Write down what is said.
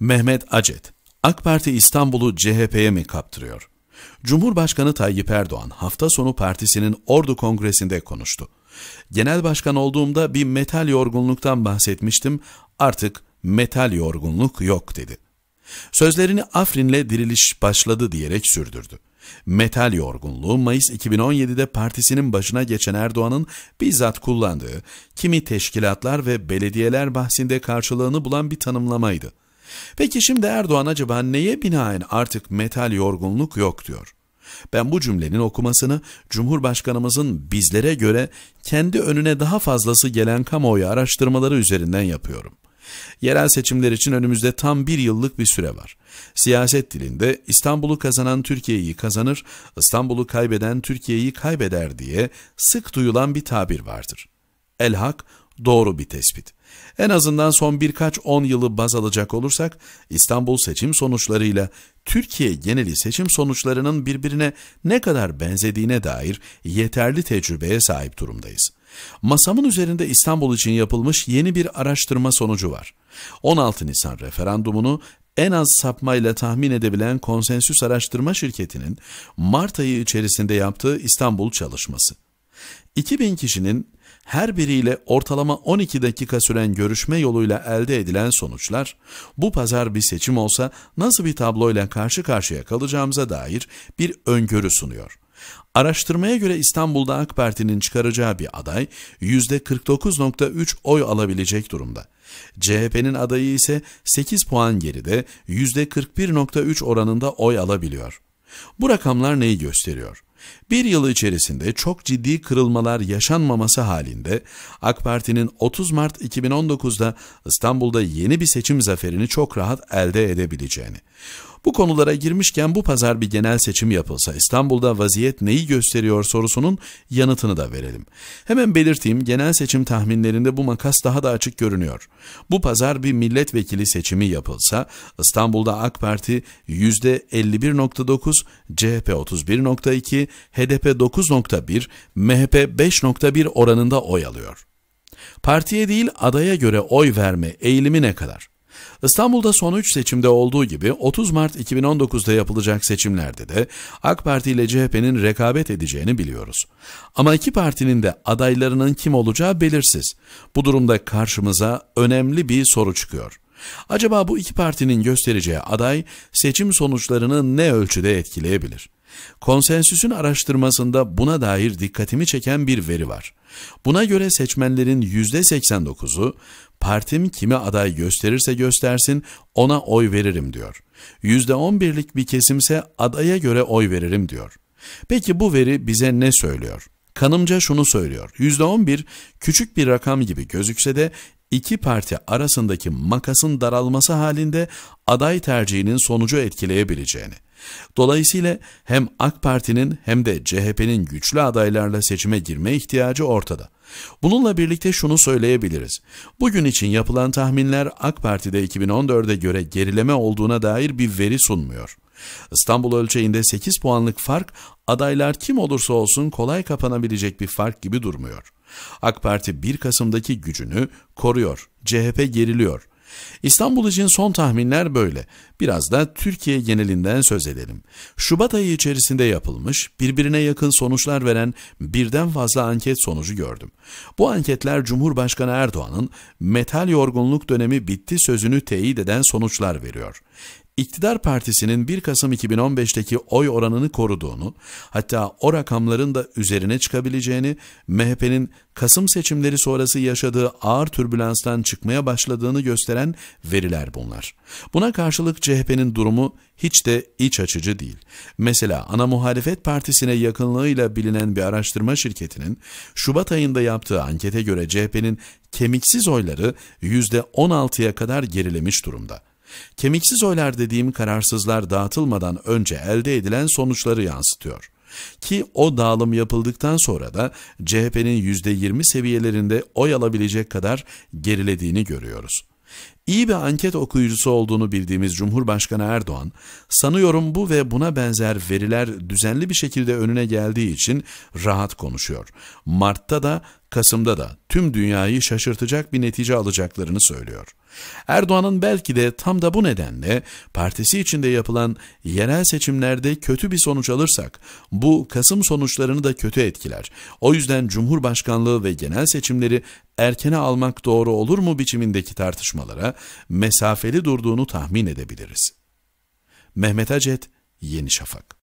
Mehmet Acet, AK Parti İstanbul'u CHP'ye mi kaptırıyor? Cumhurbaşkanı Tayyip Erdoğan hafta sonu partisinin Ordu Kongresi'nde konuştu. Genel başkan olduğumda bir metal yorgunluktan bahsetmiştim, artık metal yorgunluk yok dedi. Sözlerini Afrin'le diriliş başladı diyerek sürdürdü. Metal yorgunluğu Mayıs 2017'de partisinin başına geçen Erdoğan'ın bizzat kullandığı kimi teşkilatlar ve belediyeler bahsinde karşılığını bulan bir tanımlamaydı. Peki şimdi Erdoğan acaba neye binaen artık metal yorgunluk yok diyor? Ben bu cümlenin okumasını Cumhurbaşkanımızın bizlere göre kendi önüne daha fazlası gelen kamuoyu araştırmaları üzerinden yapıyorum. Yerel seçimler için önümüzde tam bir yıllık bir süre var. Siyaset dilinde İstanbul'u kazanan Türkiye'yi kazanır, İstanbul'u kaybeden Türkiye'yi kaybeder diye sık duyulan bir tabir vardır. El hak doğru bir tespit. En azından son birkaç on yılı baz alacak olursak İstanbul seçim sonuçlarıyla Türkiye geneli seçim sonuçlarının birbirine ne kadar benzediğine dair yeterli tecrübeye sahip durumdayız. Masamın üzerinde İstanbul için yapılmış yeni bir araştırma sonucu var. 16 Nisan referandumunu en az sapmayla tahmin edebilen konsensüs araştırma şirketinin Mart ayı içerisinde yaptığı İstanbul çalışması. 2000 kişinin her biriyle ortalama 12 dakika süren görüşme yoluyla elde edilen sonuçlar, bu pazar bir seçim olsa nasıl bir tabloyla karşı karşıya kalacağımıza dair bir öngörü sunuyor. Araştırmaya göre İstanbul'da AK Parti'nin çıkaracağı bir aday %49.3 oy alabilecek durumda. CHP'nin adayı ise 8 puan geride %41.3 oranında oy alabiliyor. Bu rakamlar neyi gösteriyor? Bir yıl içerisinde çok ciddi kırılmalar yaşanmaması halinde AK Parti'nin 30 Mart 2019'da İstanbul'da yeni bir seçim zaferini çok rahat elde edebileceğini, bu konulara girmişken bu pazar bir genel seçim yapılsa İstanbul'da vaziyet neyi gösteriyor sorusunun yanıtını da verelim. Hemen belirteyim genel seçim tahminlerinde bu makas daha da açık görünüyor. Bu pazar bir milletvekili seçimi yapılsa İstanbul'da AK Parti %51.9, CHP 31.2, HDP 9.1, MHP 5.1 oranında oy alıyor. Partiye değil adaya göre oy verme eğilimi ne kadar? İstanbul'da son 3 seçimde olduğu gibi 30 Mart 2019'da yapılacak seçimlerde de AK Parti ile CHP'nin rekabet edeceğini biliyoruz. Ama iki partinin de adaylarının kim olacağı belirsiz. Bu durumda karşımıza önemli bir soru çıkıyor. Acaba bu iki partinin göstereceği aday seçim sonuçlarını ne ölçüde etkileyebilir? Konsensüsün araştırmasında buna dair dikkatimi çeken bir veri var. Buna göre seçmenlerin %89'u partim kime aday gösterirse göstersin ona oy veririm diyor. %11'lik bir kesimse adaya göre oy veririm diyor. Peki bu veri bize ne söylüyor? Kanımca şunu söylüyor. %11 küçük bir rakam gibi gözükse de iki parti arasındaki makasın daralması halinde aday tercihinin sonucu etkileyebileceğini. Dolayısıyla hem AK Parti'nin hem de CHP'nin güçlü adaylarla seçime girme ihtiyacı ortada. Bununla birlikte şunu söyleyebiliriz. Bugün için yapılan tahminler AK Parti'de 2014'e göre gerileme olduğuna dair bir veri sunmuyor. İstanbul ölçeğinde 8 puanlık fark adaylar kim olursa olsun kolay kapanabilecek bir fark gibi durmuyor. AK Parti 1 Kasım'daki gücünü koruyor, CHP geriliyor. İstanbul için son tahminler böyle. Biraz da Türkiye genelinden söz edelim. Şubat ayı içerisinde yapılmış, birbirine yakın sonuçlar veren birden fazla anket sonucu gördüm. Bu anketler Cumhurbaşkanı Erdoğan'ın metal yorgunluk dönemi bitti sözünü teyit eden sonuçlar veriyor iktidar partisinin 1 Kasım 2015'teki oy oranını koruduğunu, hatta o rakamların da üzerine çıkabileceğini, MHP'nin Kasım seçimleri sonrası yaşadığı ağır türbülanstan çıkmaya başladığını gösteren veriler bunlar. Buna karşılık CHP'nin durumu hiç de iç açıcı değil. Mesela ana muhalefet partisine yakınlığıyla bilinen bir araştırma şirketinin Şubat ayında yaptığı ankete göre CHP'nin kemiksiz oyları %16'ya kadar gerilemiş durumda. Kemiksiz oylar dediğim kararsızlar dağıtılmadan önce elde edilen sonuçları yansıtıyor. Ki o dağılım yapıldıktan sonra da CHP'nin %20 seviyelerinde oy alabilecek kadar gerilediğini görüyoruz. İyi bir anket okuyucusu olduğunu bildiğimiz Cumhurbaşkanı Erdoğan, sanıyorum bu ve buna benzer veriler düzenli bir şekilde önüne geldiği için rahat konuşuyor. Mart'ta da Kasım'da da tüm dünyayı şaşırtacak bir netice alacaklarını söylüyor. Erdoğan'ın belki de tam da bu nedenle partisi içinde yapılan yerel seçimlerde kötü bir sonuç alırsak bu Kasım sonuçlarını da kötü etkiler. O yüzden Cumhurbaşkanlığı ve genel seçimleri erkene almak doğru olur mu biçimindeki tartışmalara mesafeli durduğunu tahmin edebiliriz. Mehmet Acet, Yeni Şafak